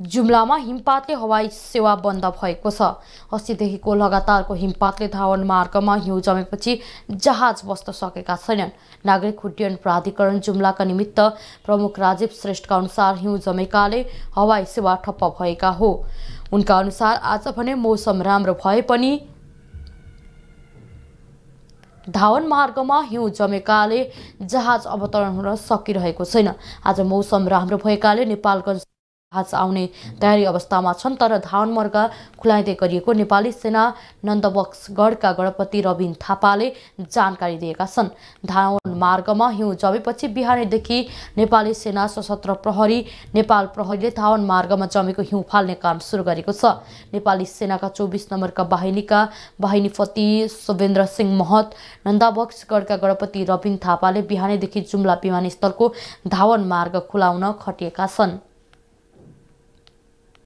जुम्लामा हिमपातले हवाई सेवा बन्द भएको छ अस्तिदेखिको लगातारको हिमपातले धावन मार्गमा हिउँ जमेपछि जहाज बस्न सकेका छैनन् नागरिक उड्डयन प्राधिकरण जुम्लाका निमित्त प्रमुख राजीव श्रेष्ठका अनुसार हिउँ जमेकाले हवाई सेवा ठप्प भएका हो उनका अनुसार आज भने मौसम राम्रो भए पनि धावन मार्गमा हिउँ जमेकाले जहाज अवतरण हुन सकिरहेको छैन आज मौसम राम्रो भएकाले नेपालगञ्ज जहाज आउने तयारी अवस्थामा छन् तर मर्ग खुलाइँदै गरिएको नेपाली सेना नन्दबक्सगढका गणपति रबिन थापाले जानकारी दिएका छन् धावन मार्गमा हिउँ जमेपछि बिहानैदेखि नेपाली सेना सशस्त्र प्रहरी नेपाल प्रहरीले धावन मार्गमा जमेको हिउँ फाल्ने काम सुरु गरेको छ नेपाली सेनाका चौबिस नम्बरका बाहिनीका बाहिनीपति सुवेन्द्र सिंह महत नन्दबक्सगढका गणपति रबिन थापाले बिहानैदेखि जुम्ला विमानस्थलको धावन मार्ग खुलाउन खटिएका छन्